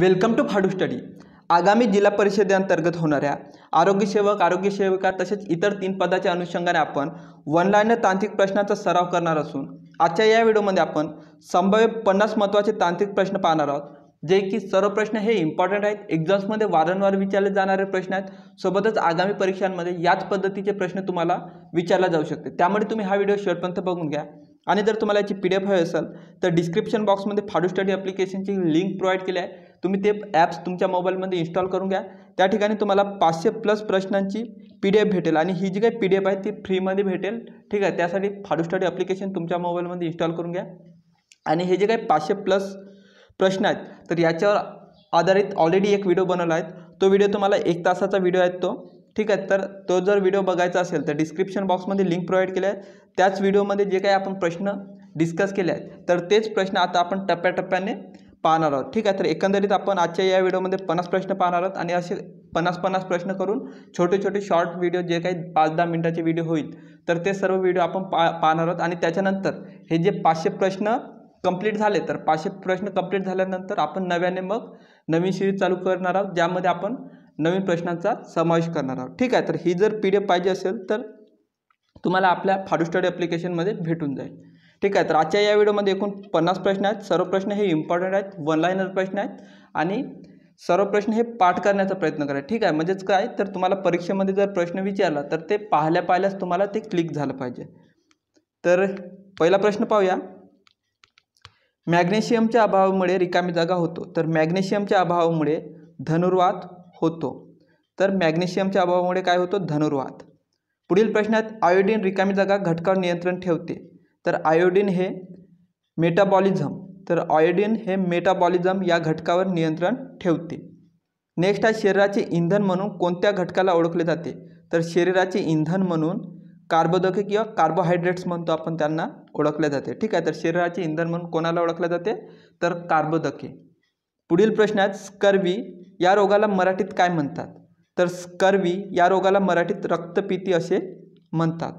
welcome to फाडू study आगामी जिल्हा परिषदेअंतर्गत होणाऱ्या आरोग्यसेवक आरोग्यसेविका तसेच इतर तीन पदाच्या अनुषंगाने आपण वनलाईन तांत्रिक प्रश्नांचा सराव करणार असून आजच्या या व्हिडिओमध्ये आपण संभाव्य पन्नास महत्त्वाचे तांत्रिक प्रश्न पाहणार आहोत जे की सर्व प्रश्न हे इम्पॉर्टंट आहेत एक्झाम्समध्ये वारंवार विचारले जाणारे प्रश्न आहेत सोबतच आगामी परीक्षांमध्ये याच पद्धतीचे प्रश्न तुम्हाला विचारला जाऊ शकते त्यामुळे तुम्ही हा व्हिडिओ शेवटपर्यंत बघून घ्या आणि जर तुम्हाला याची पी डी एफ हवी असेल तर डिस्क्रिप्शन बॉक्समध्ये फाडू स्टडी ॲप्लिकेशनची लिंक प्रोव्हाइड केली आहे तुम्ही ते ॲप्स तुमच्या मोबाईलमध्ये इन्स्टॉल करून घ्या त्या ठिकाणी तुम्हाला पाचशे प्लस प्रश्नांची पी डी एफ भेटेल आणि ही जी काही पी डी एफ आहे ती फ्रीमध्ये भेटेल ठीक आहे त्यासाठी फाडू स्टडी ॲप्लिकेशन तुमच्या मोबाईलमध्ये इन्स्टॉल करून घ्या आणि हे जे काही पाचशे प्लस प्रश्न आहेत तर याच्यावर आधारित ऑलरेडी एक व्हिडिओ बनवला आहे तो व्हिडिओ तुम्हाला एक तासाचा व्हिडिओ आहे तो ठीक आहे तर तो जर व्हिडिओ बघायचा असेल तर डिस्क्रिप्शन बॉक्समध्ये लिंक प्रोव्हाइड केल्या आहे त्याच व्हिडिओमध्ये जे काही आपण प्रश्न डिस्कस केले आहेत तर तेच प्रश्न आता आपण टप्प्याटप्प्याने पाहणार आहोत ठीक आहे तर एकंदरीत आपण आजच्या या व्हिडिओमध्ये पन्नास प्रश्न पाहणार आहोत आणि असे पन्नास पन्नास प्रश्न करून छोटे छोटे शॉर्ट व्हिडिओ जे काही पाच दहा मिनटाचे व्हिडिओ होईल तर ते सर्व व्हिडिओ आपण पा पाहणार आहोत आणि त्याच्यानंतर हे जे पाचशे प्रश्न कंप्लीट झाले तर पाचशे प्रश्न कंप्लीट झाल्यानंतर आपण नव्याने मग नवीन सिरीज चालू करणार आहोत ज्यामध्ये आपण नवीन प्रश्नांचा समावेश करणार आहोत ठीक आहे तर ही जर पी डी एफ पाहिजे असेल तर तुम्हाला आपल्या फाडू स्टडी ॲप्लिकेशनमध्ये भेटून जाईल ठीक आहे तर आजच्या या व्हिडिओमध्ये एकूण पन्नास प्रश्न आहेत सर्व प्रश्न हे इम्पॉर्टंट आहेत वन लाईनर प्रश्न आहेत आणि सर्व प्रश्न हे पाठ करण्याचा प्रयत्न करा ठीक आहे म्हणजेच काय तर तुम्हाला परीक्षेमध्ये जर प्रश्न विचारला तर ते पाहिल्या पाहिल्यास तुम्हाला ते क्लिक झालं पाहिजे तर पहिला प्रश्न पाहूया मॅग्नेशियमच्या अभावामुळे रिकामी जागा होतो तर मॅग्नेशियमच्या अभावामुळे धनुर्वात होतो तर मॅग्नेशियमच्या अभावामुळे काय होतो धनुर्वात पुढील आहेत आयोडीन रिकामी जागा घटकावर नियंत्रण ठेवते तर आयोडीन हे मेटाबॉलिझम तर आयोडीन हे मेटाबॉलिझम या घटकावर नियंत्रण ठेवते नेक्स्ट आहे शरीराचे इंधन म्हणून कोणत्या घटकाला ओळखले जाते तर शरीराचे इंधन म्हणून कार्बोदके किंवा कार्बोहायड्रेट्स म्हणतो आपण त्यांना ओळखले जाते ठीक आहे तर शरीराचे इंधन म्हणून कोणाला ओळखले जाते तर कार्बोदके पुढील प्रश्न आहेत स्कर्वी या रोगाला मराठीत काय म्हणतात तर स्कर्वी या रोगाला मराठीत रक्तपिती असे म्हणतात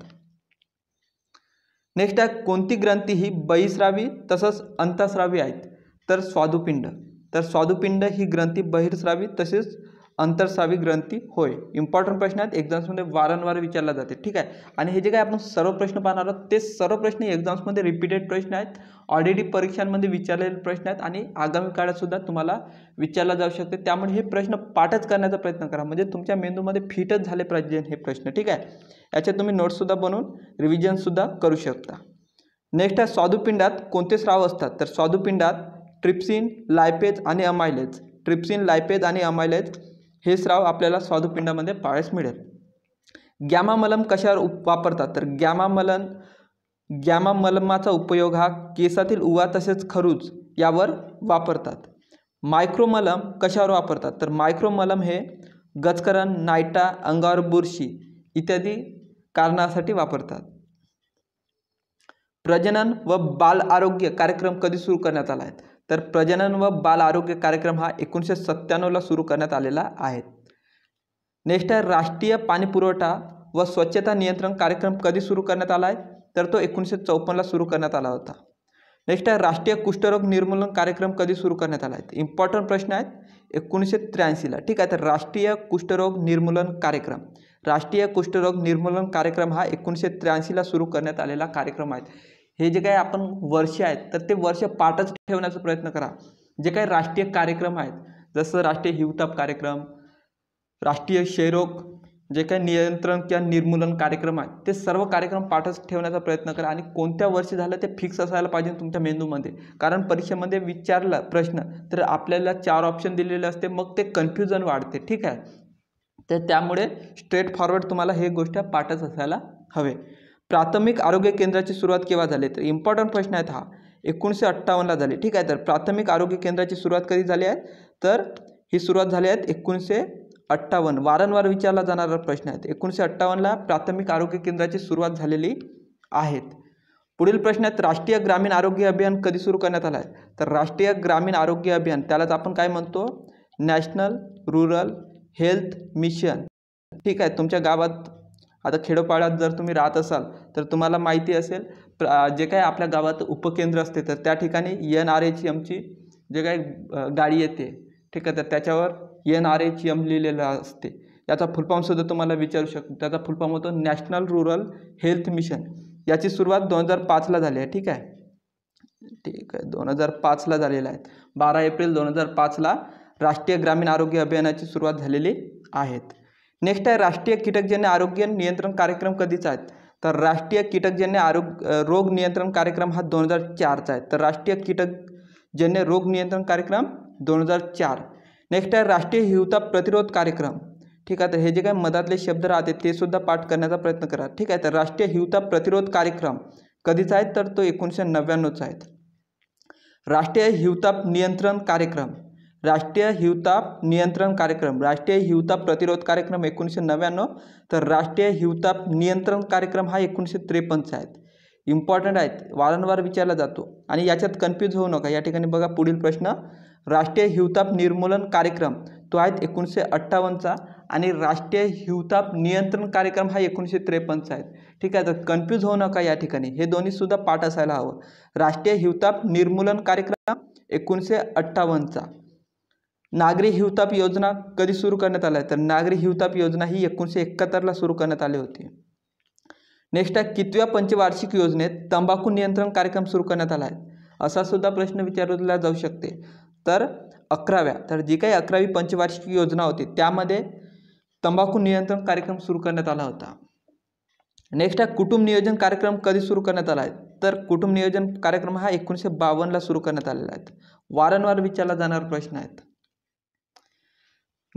नेक्स्ट आहे कोणती ग्रंथी ही बहिस्रावी तसंच अंतस्रावी आहेत तर स्वादुपिंड तर स्वादुपिंड ही ग्रंथी बहिर्स्रावी तसेच अंतरसावी ग्रंथी होय इम्पॉर्टंट प्रश्न आहेत एक्झाम्समध्ये वारंवार विचारला जाते ठीक आहे आणि हे जे काय आपण सर्व प्रश्न पाहणार आहोत ते सर्व प्रश्न एक्झाम्समध्ये रिपीटेड प्रश्न आहेत ऑलरेडी परीक्षांमध्ये विचारलेले प्रश्न आहेत आणि आगामी काळातसुद्धा तुम्हाला विचारला जाऊ शकते त्यामुळे हे प्रश्न पाठच करण्याचा प्रयत्न करा म्हणजे तुमच्या मेंदूमध्ये फिटच झाले पाहिजे हे प्रश्न ठीक आहे याचे तुम्ही नोट्ससुद्धा बनवून रिव्हिजनसुद्धा करू शकता नेक्स्ट आहे स्वादुपिंडात कोणते स्राव असतात तर स्वादुपिंडात ट्रिप्सिन लायपेज आणि अमायलेज ट्रिप्सिन लायपेज आणि अमायलेज हे स्राव आपल्याला स्वादुपिंडामध्ये पाळस मिळेल गॅमामलम कशावर उप वापरतात तर गॅमामलन गॅमामलमाचा उपयोग हा केसातील उवा तसेच खरूज यावर वापरतात मायक्रोमलम कशावर वापरतात तर मायक्रोमलम हे गचकरण नायटा अंगावर बुरशी इत्यादी कारणासाठी वापरतात प्रजनन व बाल आरोग्य कार्यक्रम कधी सुरू करण्यात आला आहे तर प्रजनन व बाल आरोग्य कार्यक्रम हा एकोणीसशे सत्त्याण्णवला सुरू करण्यात आलेला आहे नेक्स्ट आहे राष्ट्रीय पाणीपुरवठा व स्वच्छता नियंत्रण कार्यक्रम कधी सुरू करण्यात आला आहे तर तो एकोणीसशे चौपन्नला सुरू करण्यात आला होता नेक्स्ट आहे राष्ट्रीय कुष्ठरोग निर्मूलन कार्यक्रम कधी सुरू करण्यात आला आहे इम्पॉर्टंट प्रश्न आहेत एकोणीसशे त्र्याऐंशीला ठीक आहे तर राष्ट्रीय कुष्ठरोग निर्मूलन कार्यक्रम राष्ट्रीय कुष्ठरोग निर्मूलन कार्यक्रम हा एकोणीसशे त्र्याऐंशीला सुरू करण्यात आलेला कार्यक्रम आहे हे जे काही आपण वर्ष आहेत तर ते वर्ष पाठच ठेवण्याचा प्रयत्न करा जे काही राष्ट्रीय कार्यक्रम आहेत जसं राष्ट्रीय हिवताप कार्यक्रम राष्ट्रीय क्षयरोग जे काही नियंत्रण किंवा निर्मूलन कार्यक्रम आहेत ते सर्व कार्यक्रम पाठच ठेवण्याचा प्रयत्न करा आणि कोणत्या वर्षी झालं ते फिक्स असायला पाहिजे तुमच्या मेंदूमध्ये कारण परीक्षेमध्ये विचारला प्रश्न तर आपल्याला चार ऑप्शन दिलेले असते मग ते कन्फ्युजन वाढते ठीक आहे तर त्यामुळे स्ट्रेट फॉरवर्ड तुम्हाला हे गोष्ट पाठच असायला हवे प्राथमिक आरोग्य केंद्राची सुरुवात केव्हा झाली तर इम्पॉर्टंट प्रश्न आहेत हा एकोणीसशे अठ्ठावन्नला झाली ठीक आहे तर प्राथमिक आरोग्य केंद्राची सुरुवात कधी झाली आहे तर ही सुरुवात झाली आहे एकोणीसशे अठ्ठावन्न वारंवार विचारला जाणारा प्रश्न आहे एकोणीसशे अठ्ठावन्नला प्राथमिक आरोग्य केंद्राची सुरुवात झालेली आहेत पुढील प्रश्न आहेत राष्ट्रीय ग्रामीण आरोग्य अभियान कधी सुरू करण्यात आलं आहे तर राष्ट्रीय ग्रामीण आरोग्य अभियान त्यालाच आपण काय म्हणतो नॅशनल रुरल हेल्थ मिशन ठीक आहे तुमच्या गावात आता खेडोपाड्यात जर तुम्ही राहत असाल तर तुम्हाला माहिती असेल प्र जे काही आपल्या गावात उपकेंद्र असते तर त्या ठिकाणी एन आर एच एमची जे काही गाडी येते ठीक आहे तर त्याच्यावर एन आर एच एम लिहिलेलं असते याचा फुलफॉर्मसुद्धा तुम्हाला विचारू शकतो त्याचा फुलफॉर्म होतो नॅशनल रुरल हेल्थ मिशन याची सुरुवात दोन हजार पाचला झाली आहे ठीक आहे ठीक आहे दोन हजार पाचला झालेला आहे बारा एप्रिल दोन हजार पाचला राष्ट्रीय ग्रामीण आरोग्य अभियानाची सुरुवात झालेली आहेत नेक्स्ट आहे राष्ट्रीय कीटकजन्य आरोग्य नियंत्रण कार्यक्रम कधीचा आहे तर राष्ट्रीय कीटकजन्य आरोग्य रोग नियंत्रण कार्यक्रम हा दोन हजार चारचा आहे तर राष्ट्रीय कीटकजन्य रोग नियंत्रण कार्यक्रम दोन हजार चार नेक्स्ट आहे राष्ट्रीय हिवता प्रतिरोध कार्यक्रम ठीक आहे तर हे जे काही मधातले शब्द राहते ते सुद्धा पाठ करण्याचा प्रयत्न करा ठीक आहे तर राष्ट्रीय हिवता प्रतिरोध कार्यक्रम कधीचा आहे तर तो एकोणीसशे नव्याण्णवचा आहे राष्ट्रीय हिवताप नियंत्रण कार्यक्रम राष्ट्रीय हिवताप नियंत्रण कार्यक्रम राष्ट्रीय हिवताप प्रतिरोध कार्यक्रम एकोणीसशे नव्याण्णव तर राष्ट्रीय हिवताप नियंत्रण कार्यक्रम हा एकोणीसशे त्रेपन्नचा आहे इम्पॉर्टंट आहेत वारंवार विचारला जातो आणि याच्यात कन्फ्यूज होऊ नका या ठिकाणी बघा पुढील प्रश्न राष्ट्रीय हिवताप निर्मूलन कार्यक्रम तो आहेत एकोणीसशे अठ्ठावन्नचा आणि राष्ट्रीय हिवताप नियंत्रण कार्यक्रम हा एकोणीसशे त्रेपन्नचा आहे ठीक आहे तर कन्फ्यूज होऊ नका या ठिकाणी हे दोन्हीसुद्धा पाठ असायला हवं राष्ट्रीय हिवताप निर्मूलन कार्यक्रम एकोणीसशे अठ्ठावन्नचा नागरी हिवताप योजना कधी सुरू करण्यात आल्या तर नागरी हिवताप योजना ही एकोणीसशे एकाहत्तरला सुरू करण्यात आली होती नेक्स्ट आहे कितव्या पंचवार्षिक योजनेत तंबाखू नियंत्रण कार्यक्रम सुरू करण्यात आला आहे असा सुद्धा प्रश्न विचारला जाऊ शकते तर अकराव्या तर जी काही अकरावी पंचवार्षिक योजना होती त्यामध्ये तंबाखू नियंत्रण कार्यक्रम सुरू करण्यात आला होता नेक्स्ट आहे कुटुंब नियोजन कार्यक्रम कधी सुरू करण्यात आला आहे तर कुटुंब नियोजन कार्यक्रम हा एकोणीसशे बावन्नला सुरू करण्यात आलेला आहे वारंवार विचारला जाणारा प्रश्न आहेत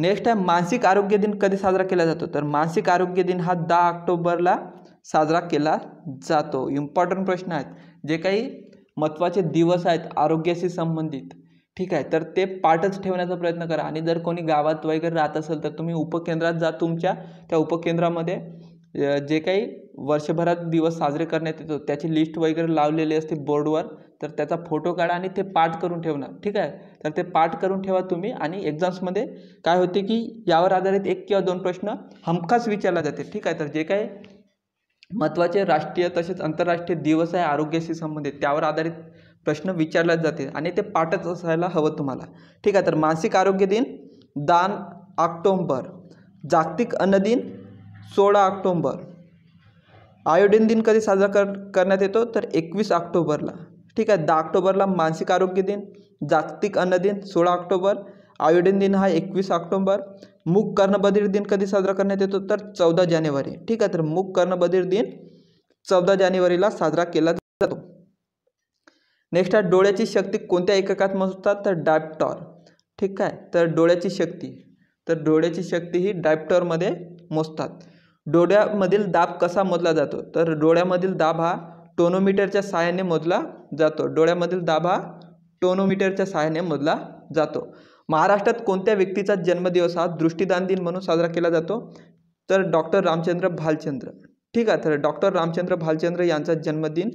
नेक्स्ट आहे मानसिक आरोग्य दिन कधी साजरा केला जातो तर मानसिक आरोग्य दिन हा दहा ऑक्टोबरला साजरा केला जातो इम्पॉर्टंट प्रश्न आहेत जे काही महत्त्वाचे दिवस आहेत आरोग्याशी संबंधित ठीक आहे तर ते पाठच ठेवण्याचा प्रयत्न करा आणि जर कोणी गावात वगैरे राहत असेल तर तुम्ही उपकेंद्रात जा तुमच्या त्या उपकेंद्रामध्ये जे काही वर्षभरात दिवस साजरे करण्यात येतो त्याची लिस्ट वगैरे लावलेली असते बोर्डवर तर त्याचा फोटो काढा आणि ते पाठ करून ठेवणं ठीक आहे तर ते पाठ करून ठेवा तुम्ही आणि एक्झाम्समध्ये काय होते की यावर आधारित एक किंवा दोन प्रश्न हमखास विचारला जाते ठीक आहे तर जे काही महत्त्वाचे राष्ट्रीय तसेच आंतरराष्ट्रीय दिवस आहे आरोग्याशी संबंधित त्यावर आधारित प्रश्न विचारले जाते आणि ते पाठच असायला हवं तुम्हाला ठीक आहे तर मानसिक आरोग्य दिन दान ऑक्टोंबर जागतिक अन्न दिन सोळा ऑक्टोंबर आयोडीन दिन कधी साजरा कर करण्यात येतो तर एकवीस ऑक्टोबरला ठीक आहे दहा ऑक्टोबरला मानसिक आरोग्य दिन जागतिक अन्न दिन सोळा ऑक्टोबर आयोडीन दिन हा एकवीस ऑक्टोबर मूक कर्णबधीर दिन कधी साजरा करण्यात येतो तर चौदा जानेवारी ठीक आहे तर मूक कर्णबधीर दिन चौदा जानेवारीला साजरा केला जातो नेक्स्ट आहे डोळ्याची शक्ती कोणत्या एककात मोजतात तर डायप्टॉर ठीक आहे तर डोळ्याची शक्ती तर डोळ्याची शक्ती ही डायप्टॉरमध्ये मोजतात डोळ्यामधील दाब कसा मोजला जातो तर डोळ्यामधील दाब हा टोनोमीटरच्या साहाय्याने मोजला जातो डोळ्यामधील दाब हा टोनोमीटरच्या साहाय्याने मोजला जातो महाराष्ट्रात कोणत्या व्यक्तीचा जन्मदिवस हा दृष्टीदान दिन म्हणून साजरा केला जातो तर डॉक्टर रामचंद्र भालचंद्र ठीक आहे तर डॉक्टर रामचंद्र भालचंद्र यांचा जन्मदिन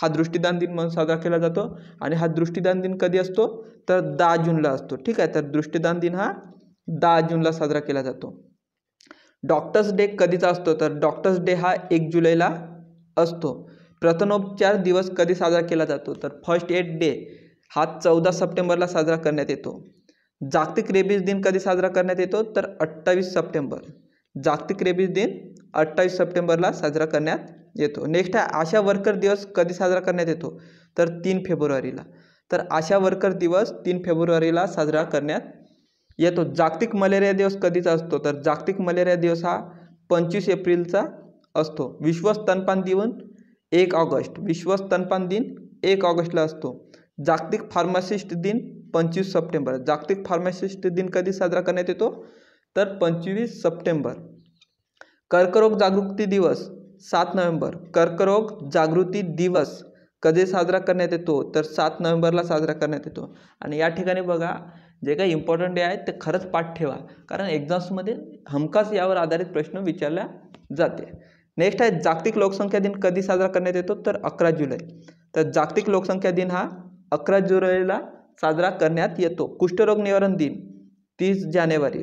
हा दृष्टीदान दिन म्हणून साजरा केला जातो आणि हा दृष्टीदान दिन कधी असतो तर दहा जूनला असतो ठीक आहे तर दृष्टीदान दिन हा दहा जूनला साजरा केला जातो डॉक्टर्स डे कधीचा असतो तर डॉक्टर्स डे हा एक जुलैला असतो प्रथमोपचार दिवस कधी साजरा केला जातो तर फर्स्ट एड डे हा चौदा सप्टेंबरला साजरा करण्यात येतो जागतिक रेबीज दिन कधी साजरा करण्यात येतो तर अठ्ठावीस सप्टेंबर जागतिक रेबीज दिन अठ्ठावीस सप्टेंबरला साजरा करण्यात येतो नेक्स्ट आहे आशा वर्कर दिवस कधी साजरा करण्यात येतो तर तीन फेब्रुवारीला तर आशा वर्कर दिवस तीन फेब्रुवारीला साजरा करण्यात येतो जागतिक मलेरिया दिवस कधीचा असतो तर जागतिक मलेरिया दिवस हा पंचवीस एप्रिलचा असतो विश्व स्तनपान दिन एक ऑगस्ट विश्व स्तनपान दिन एक ऑगस्टला असतो जागतिक फार्मासिस्ट दिन पंचवीस सप्टेंबर जागतिक फार्मासिस्ट दिन कधी साजरा करण्यात येतो तर पंचवीस सप्टेंबर कर्करोग जागृती दिवस सात नोव्हेंबर कर्करोग जागृती दिवस कधी साजरा करण्यात येतो तर सात नोव्हेंबरला साजरा करण्यात येतो आणि या ठिकाणी बघा जे काही इम्पॉर्टंट डे आहेत ते खरंच पाठ ठेवा कारण एक्झाम्समध्ये हमखास यावर आधारित प्रश्न विचारला जाते नेक्स्ट आहे जागतिक लोकसंख्या दिन कधी साजरा करण्यात येतो तर अकरा जुलै तर जागतिक लोकसंख्या दिन हा अकरा जुलैला साजरा करण्यात येतो कुष्ठरोग निवारण दिन तीस जानेवारी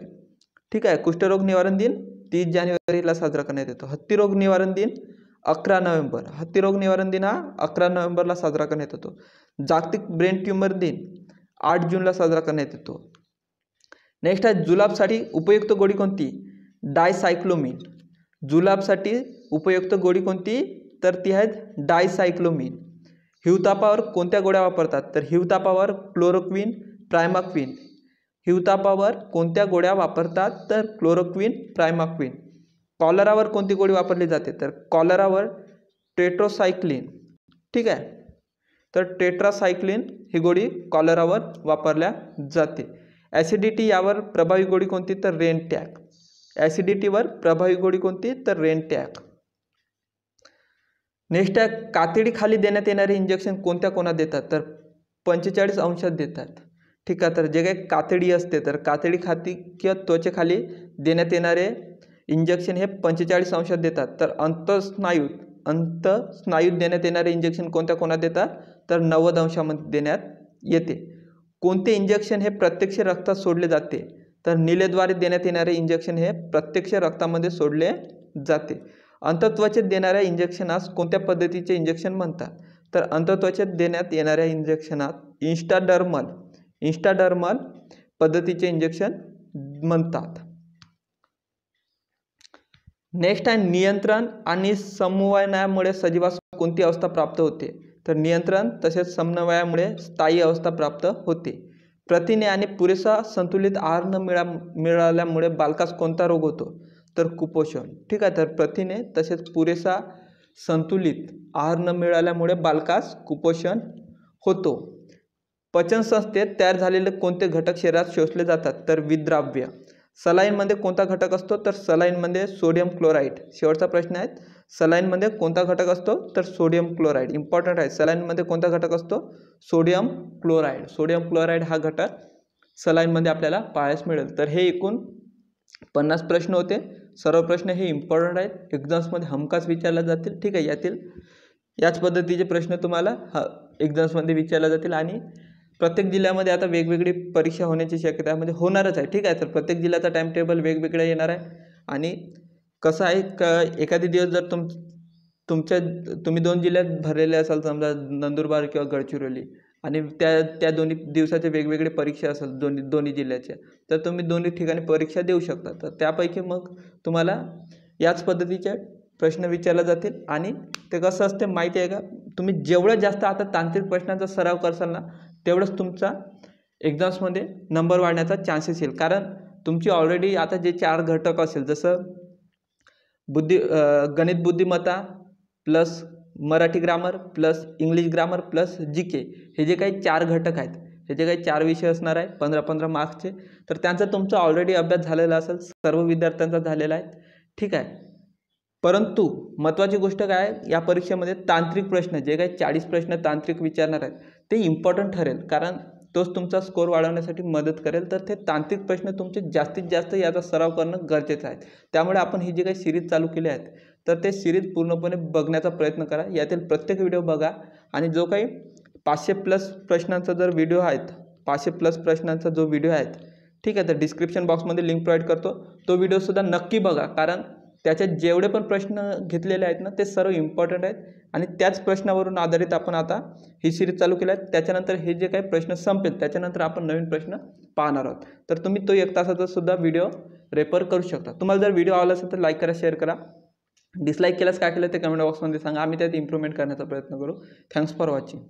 ठीक आहे कुष्ठरोग निवारण दिन तीस जानेवारीला साजरा करण्यात येतो हत्तीरोग निवारण दिन अकरा नोव्हेंबर हत्तीरोग निवारण दिन हा अकरा नोव्हेंबरला साजरा करण्यात येतो जागतिक ब्रेन ट्युमर दिन आठ जूनला साजरा करण्यात येतो नेक्स्ट आहे जुलाबसाठी उपयुक्त गोडी कोणती डायसायक्लोमिन जुलाबसाठी उपयुक्त गोडी कोणती तर ती आहेत डायसायक्लोमिन हिवतापावर कोणत्या गोड्या वापरतात तर हिवतापावर क्लोरोक्विन प्रायमाक्विन हिवतापावर कोणत्या गोड्या वापरतात तर क्लोरोक्विन प्रायमाक्विन कॉलरावर कोणती गोळी वापरली जाते तर कॉलरावर टेट्रोसायक्लिन ठीक आहे तर टेट्रासायक्लिन ही गोळी कॉलरावर वापरल्या जाते ॲसिडिटी यावर प्रभावी गोळी कोणती तर रेनटॅक ॲसिडिटीवर प्रभावी गोळी कोणती तर रेनटॅक नेक्स्ट आहे कातडीखाली देण्यात येणारे इंजेक्शन कोणत्या कोणा देतात तर पंचेचाळीस अंशात देतात ठीक आहे तर जे काही कातडी असते तर कातडी खाती किंवा त्वचेखाली देण्यात येणारे इंजेक्शन हे पंचेचाळीस अंशात देतात तर अंतस्नायूत अंत स्नायू देण्यात येणारे इंजेक्शन कोणत्या कोणात देतात तर नव्वद अंशामध्ये देण्यात येते कोणते इंजेक्शन हे प्रत्यक्ष रक्तात सोडले जाते तर निलेद्वारे देण्यात येणारे इंजेक्शन हे प्रत्यक्ष रक्तामध्ये सोडले जाते अंतत्वचेत देणाऱ्या इंजेक्शनास कोणत्या पद्धतीचे इंजेक्शन म्हणतात तर अंतत्वचेत देण्यात येणाऱ्या इंजेक्शनात इन्स्टाडर्मल इन्स्टाडर्मल पद्धतीचे इंजेक्शन म्हणतात नेक्स्ट आहे नियंत्रण आणि समन्वयामुळे सजीवास कोणती अवस्था प्राप्त होते तर नियंत्रण तसेच समन्वयामुळे स्थायी अवस्था प्राप्त होते प्रथिने आणि पुरेसा संतुलित आहार न मिळा मिळाल्यामुळे बालकास कोणता रोग होतो तर कुपोषण ठीक आहे तर प्रथिने तसेच पुरेसा संतुलित आहार न मिळाल्यामुळे बालकास कुपोषण होतो पचनसंस्थेत तयार झालेले कोणते घटक शरीरात शोषले जातात तर विद्राव्य सलाईनमध्ये कोणता घटक असतो तर सलाईनमध्ये सोडियम क्लोराईड शेवटचा प्रश्न आहे सलाईनमध्ये कोणता घटक असतो तर सोडियम क्लोराईड इम्पॉर्टंट आहे सलाईनमध्ये कोणता घटक असतो सोडियम क्लोराईड सोडियम क्लोराईड हा घटक सलाईनमध्ये आपल्याला पाहायस मिळेल तर हे एकूण पन्नास प्रश्न होते सर्व प्रश्न हे इम्पॉर्टंट आहेत एक्झाम्समध्ये हमखास विचारले जातील ठीक आहे यातील याच पद्धतीचे प्रश्न तुम्हाला ह एक्झाम्समध्ये विचारले जातील आणि प्रत्येक जिल्ह्यामध्ये आता वेगवेगळी परीक्षा होण्याची शक्यता म्हणजे होणारच आहे ठीक आहे तर प्रत्येक जिल्ह्याचा टाईमटेबल टेबल वेगवेगळा येणार आहे आणि कसं आहे क एखादी दिवस जर तुम तुमच्या तुम्ही दोन जिल्ह्यात भरलेले असाल समजा नंदुरबार किंवा गडचिरोली आणि त्या त्या दोन्ही दिवसाचे वेगवेगळे परीक्षा असेल दोन्ही दोन्ही जिल्ह्याच्या तर तुम्ही दोन्ही ठिकाणी परीक्षा देऊ शकता तर त्यापैकी मग तुम्हाला याच पद्धतीचे प्रश्न विचारला जातील आणि ते कसं असते माहिती आहे का तुम्ही जेवढं जास्त आता तांत्रिक प्रश्नांचा सराव करसाल ना तेवढंच तुमचा एक्झाम्समध्ये नंबर वाढण्याचा चान्सेस येईल कारण तुमची ऑलरेडी आता जे चार घटक असेल जसं बुद्धी गणित बुद्धिमत्ता plus Marathi grammar plus English grammar plus G K हे जे काही चार घटक आहेत हे जे काही चार विषय असणार आहे पंधरा पंधरा मार्क्सचे तर त्यांचा तुमचा ऑलरेडी अभ्यास झालेला असेल सर्व विद्यार्थ्यांचा झालेला आहे ठीक आहे परंतु महत्त्वाची गोष्ट काय या परीक्षेमध्ये तांत्रिक प्रश्न जे काही चाळीस प्रश्न तांत्रिक विचारणार आहेत ते इम्पॉर्टंट ठरेल कारण तोच तुमचा स्कोर वाढवण्यासाठी मदत करेल तर ते तांत्रिक प्रश्न तुमचे जास्तीत जास्त याचा सराव करणं गरजेचं आहे त्यामुळे आपण ही जी काही सिरीज चालू केली आहेत तर ते सिरीज पूर्णपणे बघण्याचा प्रयत्न करा यातील प्रत्येक व्हिडिओ बघा आणि जो काही पाचशे प्लस प्रश्नांचा जर व्हिडिओ आहेत पाचशे प्लस प्रश्नांचा जो व्हिडिओ आहेत ठीक आहे तर डिस्क्रिप्शन बॉक्समध्ये लिंक प्रोव्हाइड करतो तो व्हिडिओसुद्धा नक्की बघा कारण त्याच्यात जेवढे पण प्रश्न घेतलेले आहेत ना ते सर्व इम्पॉर्टंट आहेत आणि त्याच प्रश्नावरून आधारित आपण आता ही सिरीज चालू केली आहे त्याच्यानंतर हे जे काही प्रश्न संपेल त्याच्यानंतर आपण नवीन प्रश्न पाहणार आहोत तर तुम्ही तो एक तासाचा सुद्धा व्हिडिओ रेफर करू शकता तुम्हाला जर व्हिडिओ आवडला असेल तर लाईक करा शेअर करा डिसलाईक केल्यास काय केलं ते कमेंट बॉक्समध्ये सांगा आम्ही त्यात इम्प्रूव्हमेंट करण्याचा प्रयत्न करू थँक्स फॉर वॉचिंग